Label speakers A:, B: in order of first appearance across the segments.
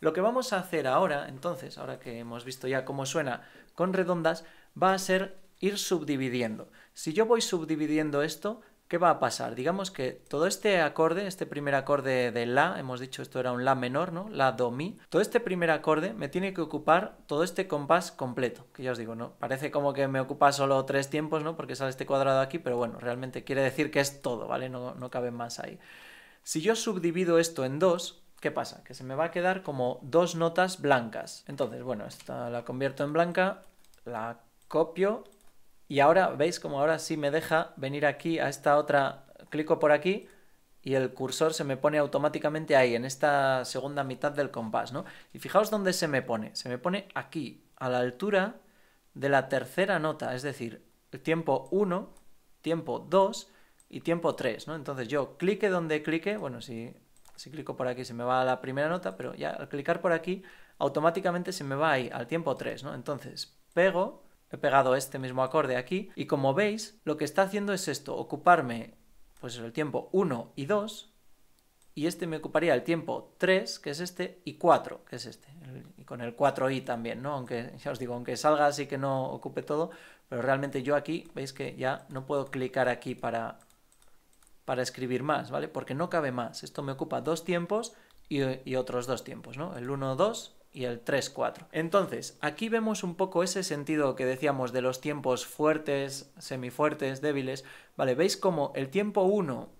A: Lo que vamos a hacer ahora, entonces, ahora que hemos visto ya cómo suena con redondas, va a ser ir subdividiendo. Si yo voy subdividiendo esto, ¿qué va a pasar? Digamos que todo este acorde, este primer acorde de La, hemos dicho esto era un La menor, ¿no? La, Do, Mi. Todo este primer acorde me tiene que ocupar todo este compás completo, que ya os digo, ¿no? Parece como que me ocupa solo tres tiempos, ¿no? Porque sale este cuadrado aquí, pero bueno, realmente quiere decir que es todo, ¿vale? No, no cabe más ahí. Si yo subdivido esto en dos, ¿Qué pasa? Que se me va a quedar como dos notas blancas. Entonces, bueno, esta la convierto en blanca, la copio y ahora, ¿veis como ahora sí me deja venir aquí a esta otra, clico por aquí y el cursor se me pone automáticamente ahí, en esta segunda mitad del compás, ¿no? Y fijaos dónde se me pone, se me pone aquí, a la altura de la tercera nota, es decir, el tiempo 1, tiempo 2 y tiempo 3, ¿no? Entonces yo clique donde clique, bueno, si si clico por aquí se me va a la primera nota, pero ya al clicar por aquí automáticamente se me va ahí al tiempo 3, ¿no? Entonces pego, he pegado este mismo acorde aquí y como veis lo que está haciendo es esto, ocuparme pues el tiempo 1 y 2 y este me ocuparía el tiempo 3, que es este, y 4, que es este, y con el 4i también, ¿no? Aunque, ya os digo, aunque salga así que no ocupe todo, pero realmente yo aquí, veis que ya no puedo clicar aquí para para escribir más, ¿vale? Porque no cabe más. Esto me ocupa dos tiempos y, otros dos tiempos, ¿no? El 1, 2 y el 3, 4. Entonces, aquí vemos un poco ese sentido que decíamos de los tiempos fuertes, semifuertes, débiles. Vale, veis como el tiempo 1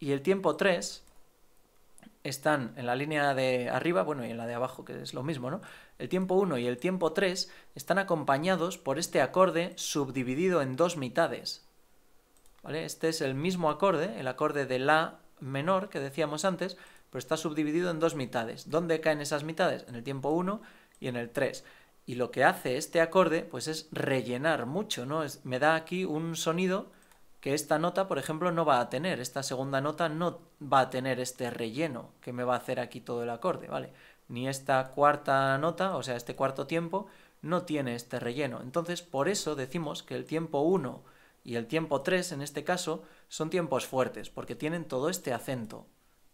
A: y el tiempo 3 están en la línea de arriba, bueno, y en la de abajo, que es lo mismo, ¿no? El tiempo 1 y el tiempo 3 están acompañados por este acorde subdividido en dos mitades, este es el mismo acorde, el acorde de la menor que decíamos antes, pero está subdividido en dos mitades. ¿Dónde caen esas mitades? En el tiempo 1 y en el 3. Y lo que hace este acorde, pues es rellenar mucho, ¿no? me da aquí un sonido que esta nota, por ejemplo, no va a tener. Esta segunda nota no va a tener este relleno que me va a hacer aquí todo el acorde, ¿vale? Ni esta cuarta nota, o sea, este cuarto tiempo, no tiene este relleno. Entonces, por eso decimos que el tiempo 1 y el tiempo 3, en este caso, son tiempos fuertes, porque tienen todo este acento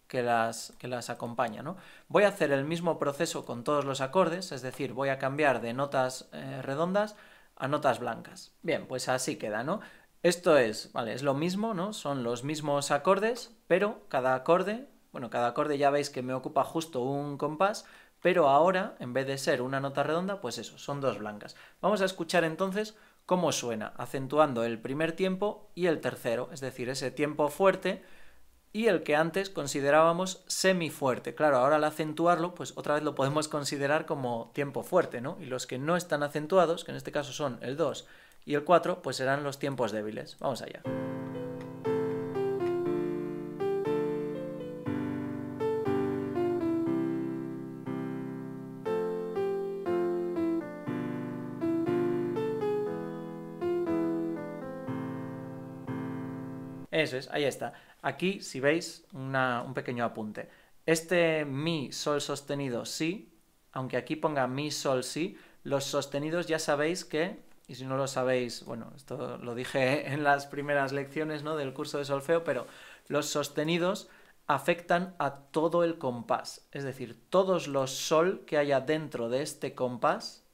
A: que las, que las acompaña. ¿no? Voy a hacer el mismo proceso con todos los acordes, es decir, voy a cambiar de notas eh, redondas a notas blancas. Bien, pues así queda, ¿no? Esto es, vale, es lo mismo, ¿no? Son los mismos acordes, pero cada acorde, bueno, cada acorde ya veis que me ocupa justo un compás, pero ahora, en vez de ser una nota redonda, pues eso, son dos blancas. Vamos a escuchar entonces cómo suena, acentuando el primer tiempo y el tercero, es decir, ese tiempo fuerte y el que antes considerábamos semifuerte. Claro, ahora al acentuarlo, pues otra vez lo podemos considerar como tiempo fuerte, ¿no? Y los que no están acentuados, que en este caso son el 2 y el 4, pues serán los tiempos débiles. Vamos allá. Eso es, ahí está. Aquí, si veis, un pequeño apunte. Este mi sol sostenido sí, aunque aquí ponga mi sol sí, los sostenidos ya sabéis que, y si no lo sabéis, bueno, esto lo dije en las primeras lecciones ¿no? del curso de solfeo, pero los sostenidos afectan a todo el compás. Es decir, todos los sol que haya dentro de este compás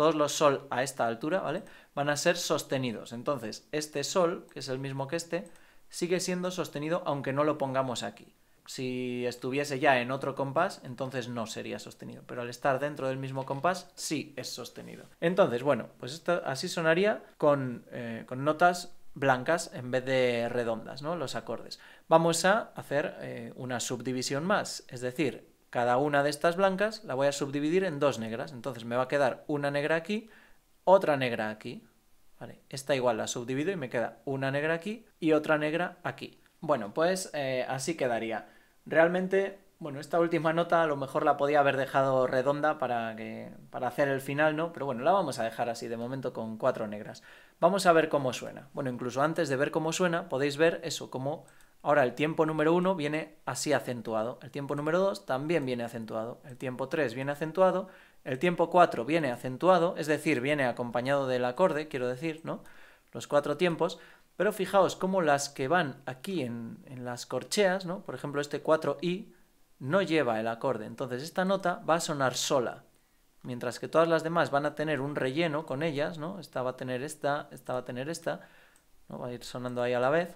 A: todos los sol a esta altura, ¿vale? Van a ser sostenidos. Entonces, este sol, que es el mismo que este, sigue siendo sostenido aunque no lo pongamos aquí. Si estuviese ya en otro compás, entonces no sería sostenido, pero al estar dentro del mismo compás, sí es sostenido. Entonces, bueno, pues esto así sonaría con, eh, notas blancas en vez de redondas, ¿no? Los acordes. Vamos a hacer eh, una subdivisión más, es decir, cada una de estas blancas la voy a subdividir en dos negras. Entonces me va a quedar una negra aquí, otra negra aquí. Vale, esta igual la subdivido y me queda una negra aquí y otra negra aquí. Bueno, pues eh, así quedaría. Realmente, bueno, esta última nota a lo mejor la podía haber dejado redonda para, que, para hacer el final, ¿no? Pero bueno, la vamos a dejar así de momento con cuatro negras. Vamos a ver cómo suena. Bueno, incluso antes de ver cómo suena, podéis ver eso, cómo Ahora, el tiempo número 1 viene así acentuado. El tiempo número 2 también viene acentuado. El tiempo 3 viene acentuado. El tiempo 4 viene acentuado, es decir, viene acompañado del acorde, quiero decir, ¿no? Los cuatro tiempos. Pero fijaos cómo las que van aquí en, en las corcheas, ¿no? Por ejemplo, este 4i no lleva el acorde. Entonces, esta nota va a sonar sola. Mientras que todas las demás van a tener un relleno con ellas, ¿no? Esta va a tener esta, esta va a tener esta, ¿no? Va a ir sonando ahí a la vez.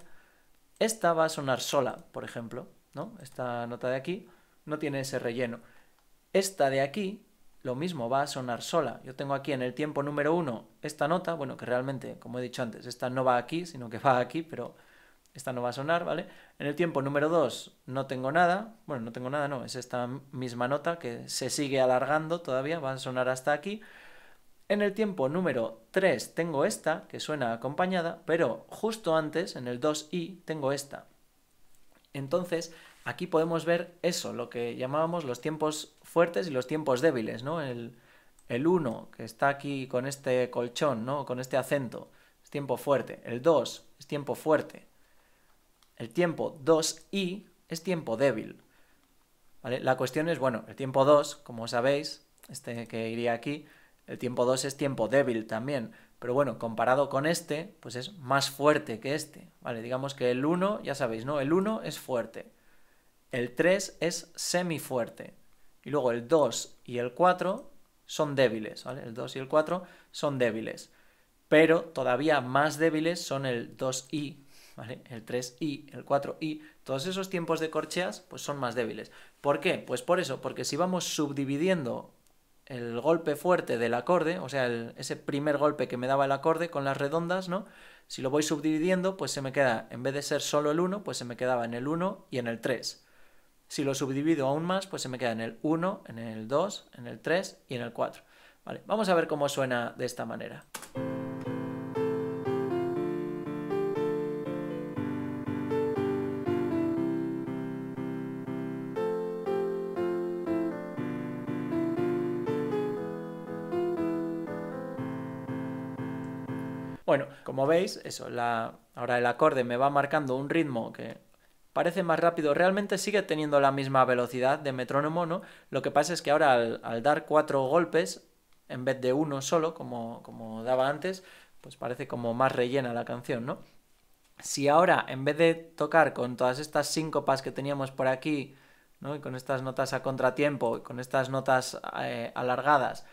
A: Esta va a sonar sola, por ejemplo, ¿no? Esta nota de aquí no tiene ese relleno. Esta de aquí, lo mismo, va a sonar sola. Yo tengo aquí en el tiempo número 1 esta nota, bueno, que realmente, como he dicho antes, esta no va aquí, sino que va aquí, pero esta no va a sonar, ¿vale? En el tiempo número 2 no tengo nada, bueno, no tengo nada, no, es esta misma nota que se sigue alargando todavía, va a sonar hasta aquí. En el tiempo número 3 tengo esta, que suena acompañada, pero justo antes, en el 2i, tengo esta. Entonces, aquí podemos ver eso, lo que llamábamos los tiempos fuertes y los tiempos débiles, ¿no? El, 1, que está aquí con este colchón, ¿no? Con este acento, es tiempo fuerte. El 2 es tiempo fuerte. El tiempo 2i es tiempo débil. ¿Vale? La cuestión es, bueno, el tiempo 2, como sabéis, este que iría aquí, el tiempo 2 es tiempo débil también, pero bueno, comparado con este, pues es más fuerte que este. Vale, digamos que el 1, ya sabéis, ¿no? El 1 es fuerte. El 3 es semifuerte. Y luego el 2 y el 4 son débiles, ¿vale? El 2 y el 4 son débiles. Pero todavía más débiles son el 2i, ¿vale? El 3i, el 4i. Todos esos tiempos de corcheas, pues son más débiles. ¿Por qué? Pues por eso, porque si vamos subdividiendo el golpe fuerte del acorde, o sea, ese primer golpe que me daba el acorde con las redondas, ¿no? Si lo voy subdividiendo, pues se me queda, en vez de ser solo el 1, pues se me quedaba en el 1 y en el 3. Si lo subdivido aún más, pues se me queda en el 1, en el 2, en el 3 y en el 4. Vale, vamos a ver cómo suena de esta manera. Bueno, como veis, eso, la... ahora el acorde me va marcando un ritmo que parece más rápido, realmente sigue teniendo la misma velocidad de metrónomo, ¿no? Lo que pasa es que ahora al, dar cuatro golpes, en vez de uno solo, como, daba antes, pues parece como más rellena la canción, ¿no? Si ahora, en vez de tocar con todas estas síncopas que teníamos por aquí, ¿no? Y con estas notas a contratiempo, y con estas notas eh, alargadas,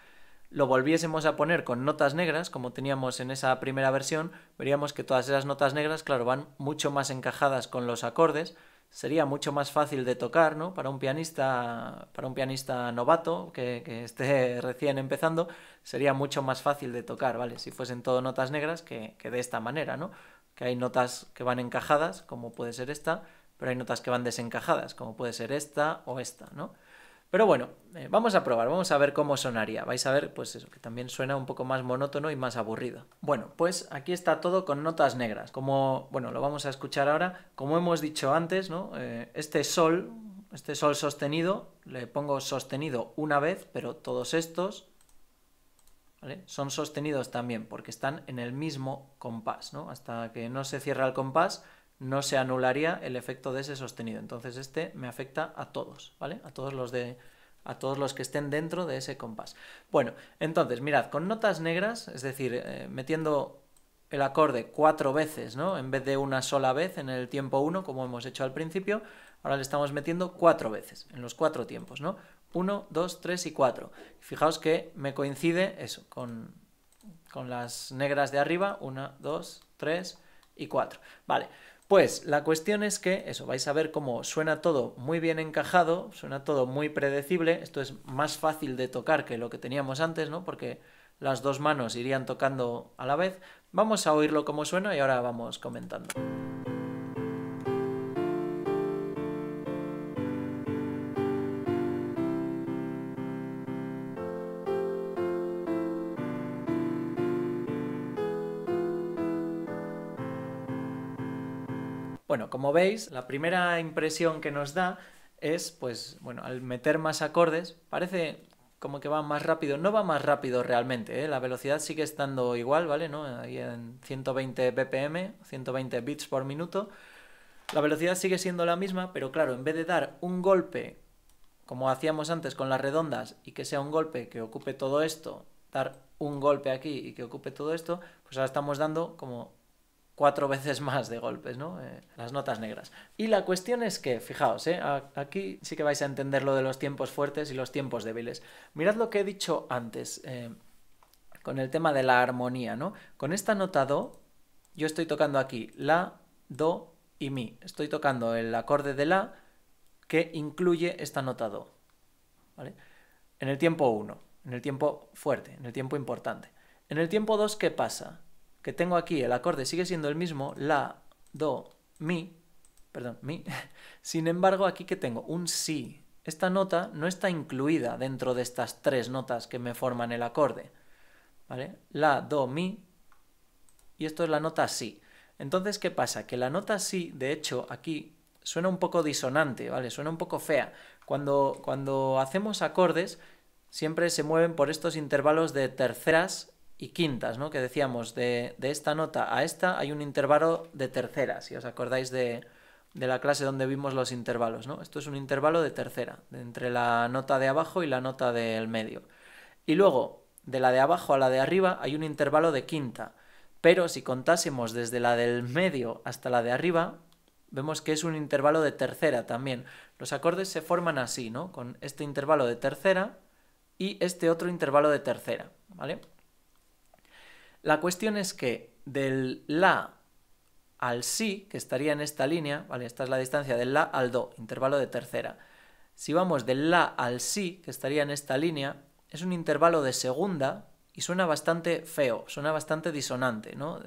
A: lo volviésemos a poner con notas negras, como teníamos en esa primera versión, veríamos que todas esas notas negras, claro, van mucho más encajadas con los acordes, sería mucho más fácil de tocar, ¿no? Para un pianista, para un pianista novato que, esté recién empezando, sería mucho más fácil de tocar, ¿vale? Si fuesen todo notas negras, que, que de esta manera, ¿no? Que hay notas que van encajadas, como puede ser esta, pero hay notas que van desencajadas, como puede ser esta o esta, ¿no? Pero bueno, eh, vamos a probar, vamos a ver cómo sonaría. Vais a ver, pues eso, que también suena un poco más monótono y más aburrido. Bueno, pues aquí está todo con notas negras. Como, bueno, lo vamos a escuchar ahora. Como hemos dicho antes, ¿no? Eh, este sol, este sol sostenido, le pongo sostenido una vez, pero todos estos, Son sostenidos también, porque están en el mismo compás, ¿no? Hasta que no se cierra el compás, no se anularía el efecto de ese sostenido. Entonces este me afecta a todos, ¿vale? A todos los de a todos los que estén dentro de ese compás. Bueno, entonces, mirad, con notas negras, es decir, eh, metiendo el acorde cuatro veces, ¿no? En vez de una sola vez en el tiempo 1, como hemos hecho al principio, ahora le estamos metiendo cuatro veces, en los cuatro tiempos, ¿no? 1, 2, 3 y 4. Fijaos que me coincide eso, con, con las negras de arriba, 1, 2, 3 y 4. Vale. Pues la cuestión es que, eso, vais a ver cómo suena todo muy bien encajado, suena todo muy predecible, esto es más fácil de tocar que lo que teníamos antes, ¿no? Porque las dos manos irían tocando a la vez. Vamos a oírlo como suena y ahora vamos comentando. Como veis, la primera impresión que nos da es, pues, bueno, al meter más acordes, parece como que va más rápido. No va más rápido realmente, ¿eh? la velocidad sigue estando igual, ¿vale? ¿No? Ahí en 120 BPM, 120 bits por minuto. La velocidad sigue siendo la misma, pero claro, en vez de dar un golpe, como hacíamos antes con las redondas, y que sea un golpe que ocupe todo esto, dar un golpe aquí y que ocupe todo esto, pues ahora estamos dando como cuatro veces más de golpes, ¿no? Eh, las notas negras. Y la cuestión es que, fijaos, eh, aquí sí que vais a entender lo de los tiempos fuertes y los tiempos débiles. Mirad lo que he dicho antes eh, con el tema de la armonía, ¿no? Con esta nota do, yo estoy tocando aquí la, do y mi. Estoy tocando el acorde de la que incluye esta nota do, ¿vale? En el tiempo 1, en el tiempo fuerte, en el tiempo importante. En el tiempo 2, ¿qué pasa? que tengo aquí, el acorde sigue siendo el mismo, la, do, mi, perdón, mi. Sin embargo, aquí que tengo un si. Esta nota no está incluida dentro de estas tres notas que me forman el acorde. ¿Vale? La, do, mi. Y esto es la nota si. Entonces, ¿qué pasa? Que la nota si, de hecho, aquí suena un poco disonante, ¿vale? Suena un poco fea. Cuando, cuando hacemos acordes, siempre se mueven por estos intervalos de terceras y quintas, ¿no? Que decíamos, de, esta nota a esta hay un intervalo de tercera, si os acordáis de, la clase donde vimos los intervalos, ¿no? Esto es un intervalo de tercera, entre la nota de abajo y la nota del medio. Y luego, de la de abajo a la de arriba hay un intervalo de quinta, pero si contásemos desde la del medio hasta la de arriba, vemos que es un intervalo de tercera también. Los acordes se forman así, ¿no? Con este intervalo de tercera y este otro intervalo de tercera, ¿vale? La cuestión es que del la al si, que estaría en esta línea, ¿vale? Esta es la distancia del la al do, intervalo de tercera. Si vamos del la al si, que estaría en esta línea, es un intervalo de segunda y suena bastante feo, suena bastante disonante, ¿no?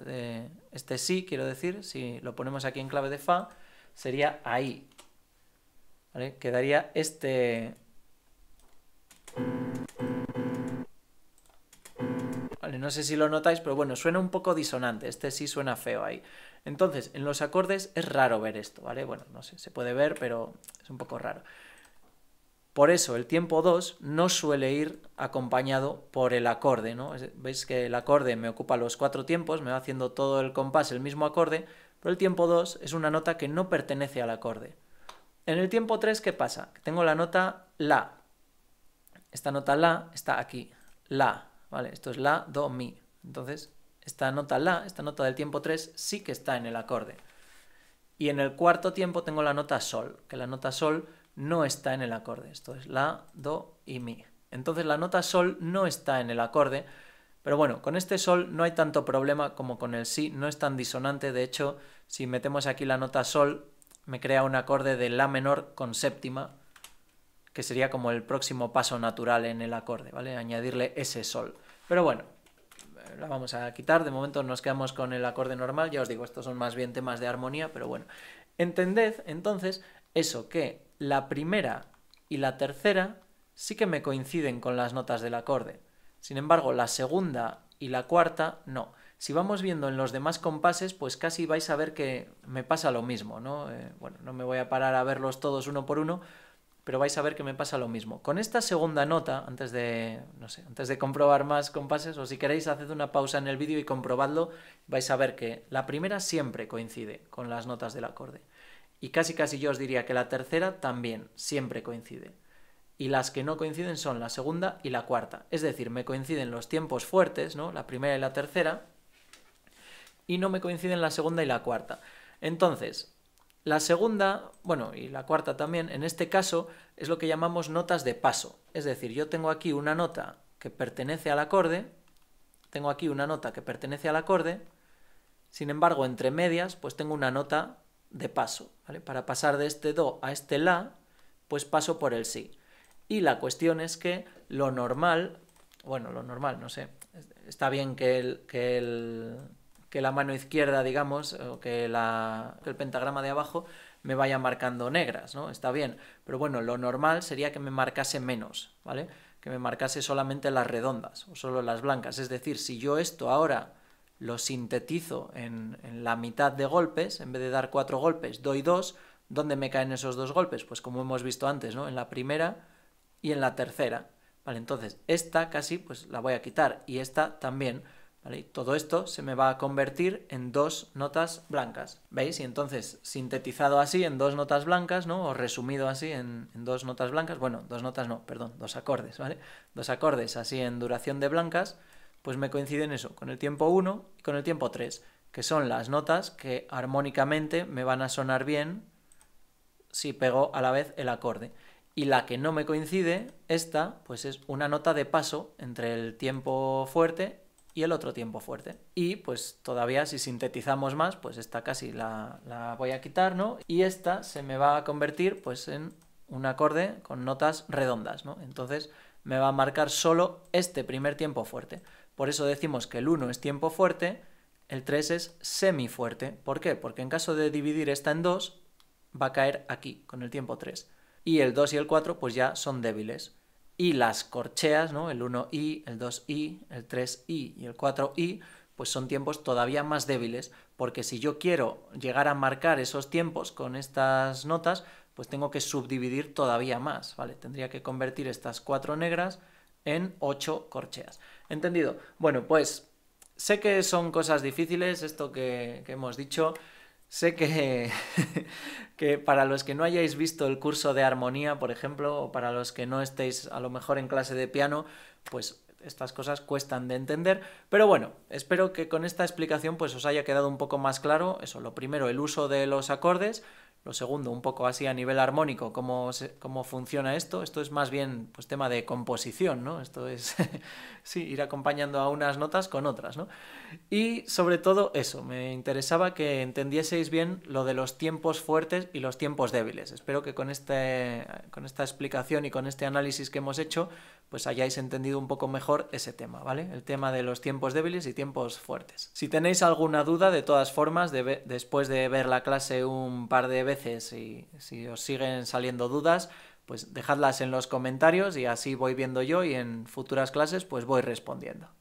A: este si, quiero decir, si lo ponemos aquí en clave de fa, sería ahí, Quedaría este, No sé si lo notáis, pero bueno, suena un poco disonante. Este sí suena feo ahí. Entonces, en los acordes es raro ver esto, ¿vale? Bueno, no sé, se puede ver, pero es un poco raro. Por eso el tiempo 2 no suele ir acompañado por el acorde, ¿no? Veis que el acorde me ocupa los cuatro tiempos, me va haciendo todo el compás el mismo acorde, pero el tiempo 2 es una nota que no pertenece al acorde. En el tiempo 3, ¿qué pasa? Tengo la nota La. Esta nota La está aquí. La. ¿vale? Esto es la, do, mi. Entonces, esta nota la, esta nota del tiempo 3, sí que está en el acorde. Y en el cuarto tiempo tengo la nota sol, que la nota sol no está en el acorde. Esto es la, do y mi. Entonces la nota sol no está en el acorde, pero bueno, con este sol no hay tanto problema como con el si, no es tan disonante. De hecho, si metemos aquí la nota sol, me crea un acorde de la menor con séptima, que sería como el próximo paso natural en el acorde, ¿vale? Añadirle ese sol. Pero bueno, eh, la vamos a quitar, de momento nos quedamos con el acorde normal, ya os digo, estos son más bien temas de armonía, pero bueno. Entended entonces eso, que la primera y la tercera sí que me coinciden con las notas del acorde. Sin embargo, la segunda y la cuarta no. Si vamos viendo en los demás compases, pues casi vais a ver que me pasa lo mismo, ¿no? Eh, bueno, no me voy a parar a verlos todos uno por uno, pero vais a ver que me pasa lo mismo. Con esta segunda nota, antes de, antes de comprobar más compases, o si queréis, haced una pausa en el vídeo y comprobadlo, vais a ver que la primera siempre coincide con las notas del acorde. Y casi casi yo os diría que la tercera también siempre coincide. Y las que no coinciden son la segunda y la cuarta. Es decir, me coinciden los tiempos fuertes, ¿no? La primera y la tercera, y no me coinciden la segunda y la cuarta. Entonces, la segunda, bueno, y la cuarta también, en este caso es lo que llamamos notas de paso. Es decir, yo tengo aquí una nota que pertenece al acorde, tengo aquí una nota que pertenece al acorde, sin embargo, entre medias, pues tengo una nota de paso. Para pasar de este do a este la, pues paso por el si. Y la cuestión es que lo normal, bueno, lo normal, no sé, está bien que el, que el que la mano izquierda, digamos, o que, el pentagrama de abajo me vaya marcando negras, ¿no? Está bien, pero bueno, lo normal sería que me marcase menos, ¿vale? Que me marcase solamente las redondas o solo las blancas. Es decir, si yo esto ahora lo sintetizo en, la mitad de golpes, en vez de dar cuatro golpes, doy dos, ¿dónde me caen esos dos golpes? Pues como hemos visto antes, ¿no? En la primera y en la tercera. Vale, entonces esta casi pues la voy a quitar y esta también todo esto se me va a convertir en dos notas blancas, ¿veis? Y entonces, sintetizado así en dos notas blancas, ¿no? O resumido así en, dos notas blancas, bueno, dos notas no, perdón, dos acordes, ¿vale? Dos acordes así en duración de blancas, pues me coinciden eso, con el tiempo 1 y con el tiempo 3, que son las notas que armónicamente me van a sonar bien si pego a la vez el acorde. Y la que no me coincide, esta, pues es una nota de paso entre el tiempo fuerte y el otro tiempo fuerte. Y pues todavía si sintetizamos más, pues esta casi la, voy a quitar, ¿no? Y esta se me va a convertir pues en un acorde con notas redondas, ¿no? Entonces me va a marcar solo este primer tiempo fuerte. Por eso decimos que el 1 es tiempo fuerte, el 3 es semifuerte. ¿Por qué? Porque en caso de dividir esta en 2, va a caer aquí, con el tiempo 3. Y el 2 y el 4 pues ya son débiles y las corcheas, ¿no? el 1i, el 2i, el 3i y el 4i, pues son tiempos todavía más débiles, porque si yo quiero llegar a marcar esos tiempos con estas notas, pues tengo que subdividir todavía más, ¿vale? Tendría que convertir estas cuatro negras en ocho corcheas. ¿Entendido? Bueno, pues sé que son cosas difíciles, esto que, que hemos dicho, Sé que, que para los que no hayáis visto el curso de armonía, por ejemplo, o para los que no estéis a lo mejor en clase de piano, pues estas cosas cuestan de entender, pero bueno, espero que con esta explicación pues os haya quedado un poco más claro eso, lo primero, el uso de los acordes, lo segundo, un poco así a nivel armónico, cómo, cómo funciona esto, esto es más bien pues tema de composición, ¿no? Esto es sí, ir acompañando a unas notas con otras, ¿no? Y sobre todo eso, me interesaba que entendieseis bien lo de los tiempos fuertes y los tiempos débiles. Espero que con, este, con esta explicación y con este análisis que hemos hecho, pues hayáis entendido un poco mejor ese tema, ¿vale? El tema de los tiempos débiles y tiempos fuertes. Si tenéis alguna duda, de todas formas, después de ver la clase un par de veces y si os siguen saliendo dudas, pues dejadlas en los comentarios y así voy viendo yo y en futuras clases pues voy respondiendo.